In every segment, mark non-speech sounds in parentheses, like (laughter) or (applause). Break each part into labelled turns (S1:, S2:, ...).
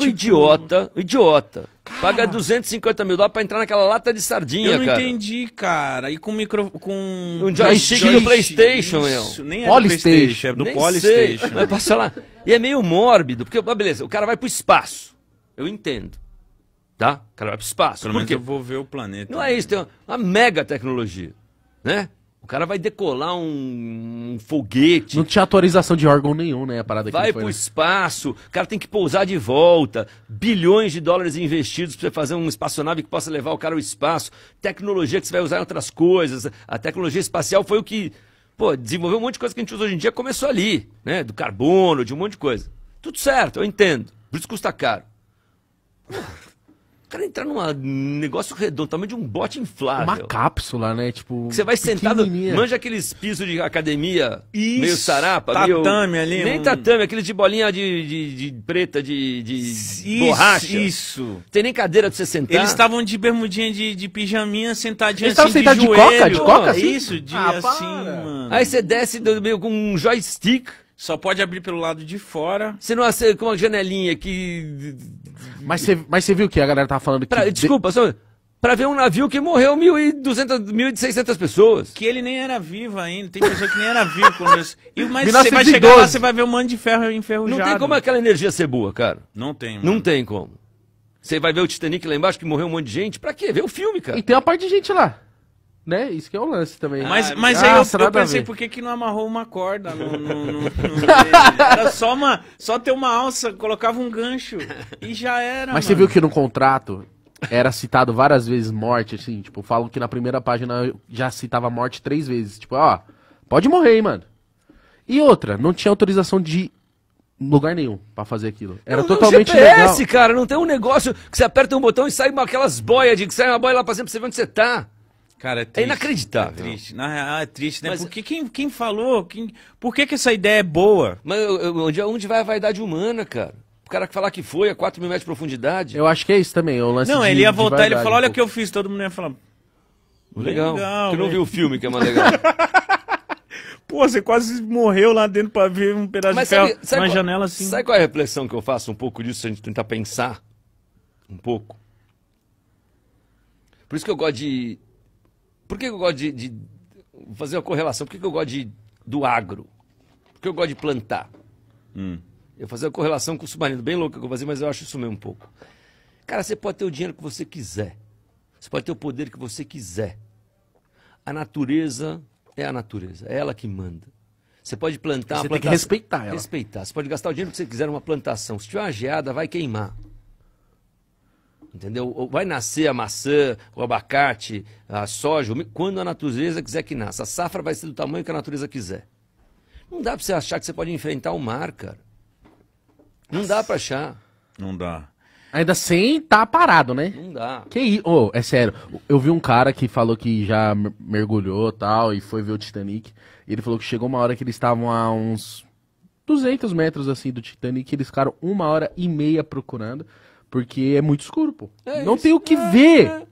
S1: tipo... idiota, idiota. Cara, paga 250 mil dólares pra entrar naquela lata de sardinha, cara. Eu não cara. entendi, cara. E com micro... com... Um joystick do Playstation, isso, meu. Nem é do Playstation, é do nem Polystation. Sei. lá. E é meio mórbido, porque, ah, beleza, o cara vai pro espaço. Eu entendo. Tá? O cara vai pro espaço. Pelo menos eu vou ver o planeta. Não é isso, tem uma, uma mega tecnologia, né? O cara vai decolar um, um foguete.
S2: Não tinha autorização de órgão nenhum, né? A parada Vai pro né?
S1: espaço, o cara tem que pousar de volta. Bilhões de dólares investidos para você fazer uma espaçonave que possa levar o cara ao espaço. Tecnologia que você vai usar em outras coisas. A tecnologia espacial foi o que. Pô, desenvolveu um monte de coisa que a gente usa hoje em dia, começou ali, né? Do carbono, de um monte de coisa. Tudo certo, eu entendo. Por isso custa caro cara entrar num negócio redondo, tamanho de um bote inflável. Uma
S2: cápsula, né? Tipo. Que você vai sentado. Manja
S1: aqueles pisos de academia Isso, meio sarapa, tatame meio, ali. Nem um... tatame, aqueles de bolinha de, de, de preta, de, de isso, borracha. Isso. Tem nem cadeira pra você sentar. Eles estavam de bermudinha de, de pijaminha, sentadinha Eles assim, estavam sentados de, de, coca? De coca? Assim? Isso, de ah, assim, para. mano. Aí você desce do meio com um joystick. Só pode abrir pelo lado de fora. Você não ser com uma janelinha que.
S2: Mas você mas cê viu que a galera tava falando que. Pra, desculpa, de... só. Pra ver um navio
S1: que morreu 1.200, 1.600 pessoas. Que ele nem era vivo ainda. Tem pessoa que nem era vivo quando isso. E, mas você vai chegar lá, você vai ver um monte de ferro enferrujado. Não tem como aquela energia ser boa, cara. Não tem, mano. Não tem como. Você vai ver o Titanic lá embaixo que morreu um monte de gente. Pra quê? Ver o filme, cara. E tem
S2: uma parte de gente lá. Né? Isso que é o lance também. Mas, ah, mas ah, aí eu, eu pensei, por que, que não amarrou uma corda?
S1: No, no, no, era só, uma, só ter uma alça, colocava um gancho e já era. Mas mano. você viu que
S2: no contrato era citado várias vezes morte, assim, tipo, falam que na primeira página já citava morte três vezes. Tipo, ó, pode morrer, hein, mano. E outra, não tinha autorização de lugar nenhum para fazer aquilo. Era não, totalmente GPS,
S1: legal. cara, não tem um negócio que você aperta um botão e sai aquelas boias de que sai uma boia lá pra sempre pra você ver onde você tá. Cara, é, é triste, é inacreditável. É triste. Na real, é triste, né? Mas, Porque quem, quem falou? Quem... Por que, que essa ideia é boa? Mas onde, onde vai a vaidade humana, cara? O cara que falar que foi é a 4 mil metros de profundidade.
S2: Eu acho que é isso também. É o lance não, de, ele ia voltar ele falou olha o
S1: que eu fiz. Todo mundo ia falar. Legal. legal tu não viu o filme que é mais legal. (laughs) Pô, você quase morreu lá dentro pra ver um pedaço Mas de sabe, ferro sabe, qual, janela assim. Sabe qual é a reflexão que eu faço um pouco disso, se a gente tentar pensar? Um pouco. Por isso que eu gosto de por que eu gosto de, de fazer uma correlação? Por que eu gosto de, do agro? Por que eu gosto de plantar? Hum. Eu fazer uma correlação com o submarino, bem louca que eu vou fazer, mas eu acho isso mesmo um pouco. Cara, você pode ter o dinheiro que você quiser. Você pode ter o poder que você quiser. A natureza é a natureza, é ela que manda. Você pode plantar. Você tem que respeitar ela. Respeitar. Você pode gastar o dinheiro que você quiser numa plantação. Se tiver uma geada, vai queimar. Entendeu? Vai nascer a maçã, o abacate, a soja, quando a natureza quiser que nasça. A safra vai ser do tamanho que a natureza quiser. Não dá para você achar que você pode enfrentar o mar, cara. Não dá para achar.
S2: Não dá. Ainda sem estar tá parado, né? Não dá. Que Oh, é sério. Eu vi um cara que falou que já mergulhou tal e foi ver o Titanic. E ele falou que chegou uma hora que eles estavam a uns 200 metros assim do Titanic. E eles ficaram uma hora e meia procurando. Porque é muito escuro, pô. É não isso. tem o que é, ver. É.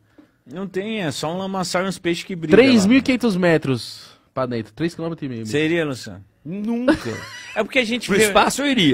S2: Não tem, é só um lamaçal e uns peixes que brilham. 3.500 metros pra dentro, 3,5 km. meio. Seria, Luciano?
S1: Nunca. (laughs) é
S2: porque a gente. Pro vê... espaço eu iria.